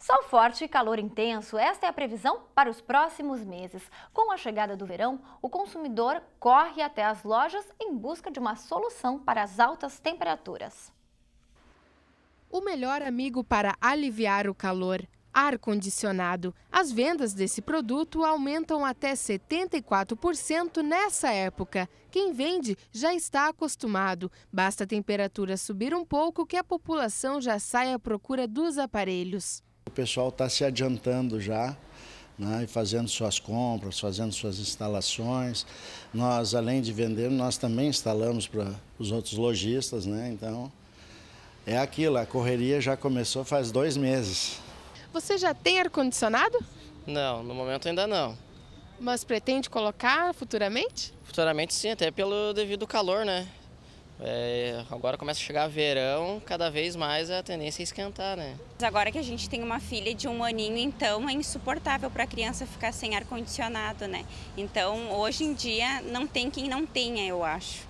Sol forte e calor intenso, esta é a previsão para os próximos meses. Com a chegada do verão, o consumidor corre até as lojas em busca de uma solução para as altas temperaturas. O melhor amigo para aliviar o calor. Ar-condicionado. As vendas desse produto aumentam até 74% nessa época. Quem vende já está acostumado. Basta a temperatura subir um pouco que a população já sai à procura dos aparelhos. O pessoal está se adiantando já. Né, e fazendo suas compras, fazendo suas instalações. Nós, além de vender, nós também instalamos para os outros lojistas, né? Então, é aquilo, a correria já começou faz dois meses. Você já tem ar-condicionado? Não, no momento ainda não. Mas pretende colocar futuramente? Futuramente sim, até pelo devido calor, né? É, agora começa a chegar verão, cada vez mais a tendência é esquentar, né? Agora que a gente tem uma filha de um aninho, então é insuportável para a criança ficar sem ar condicionado, né? Então hoje em dia não tem quem não tenha, eu acho.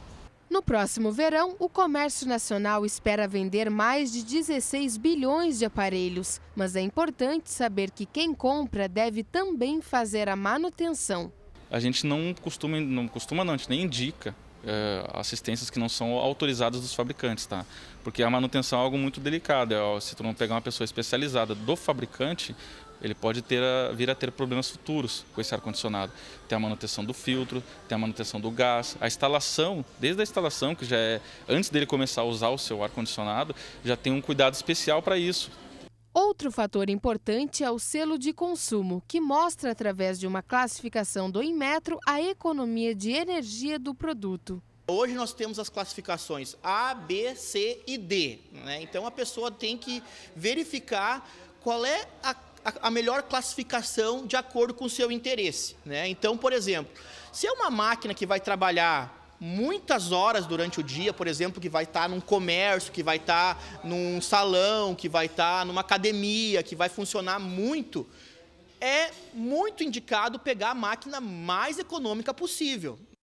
No próximo verão, o comércio nacional espera vender mais de 16 bilhões de aparelhos. Mas é importante saber que quem compra deve também fazer a manutenção. A gente não costuma, não costuma não, a gente nem indica eh, assistências que não são autorizadas dos fabricantes, tá? Porque a manutenção é algo muito delicado. É, se tu não pegar uma pessoa especializada do fabricante, ele pode ter a, eh, vir a ter problemas futuros com esse ar-condicionado. Tem a manutenção do filtro, tem a manutenção do gás, a instalação, desde a instalação, que já é antes dele começar a usar o seu ar-condicionado, já tem um cuidado especial para isso. Outro fator importante é o selo de consumo, que mostra através de uma classificação do Inmetro a economia de energia do produto. Hoje nós temos as classificações A, B, C e D. Né? Então a pessoa tem que verificar qual é a, a, melhor classificação de acordo com o seu interesse. Né? Então, por exemplo, se é uma máquina que vai trabalhar muitas horas durante o dia, por exemplo, que vai estar tá num comércio, que vai estar tá num salão, que vai estar tá numa academia, que vai funcionar muito, é muito indicado pegar a máquina mais econômica possível.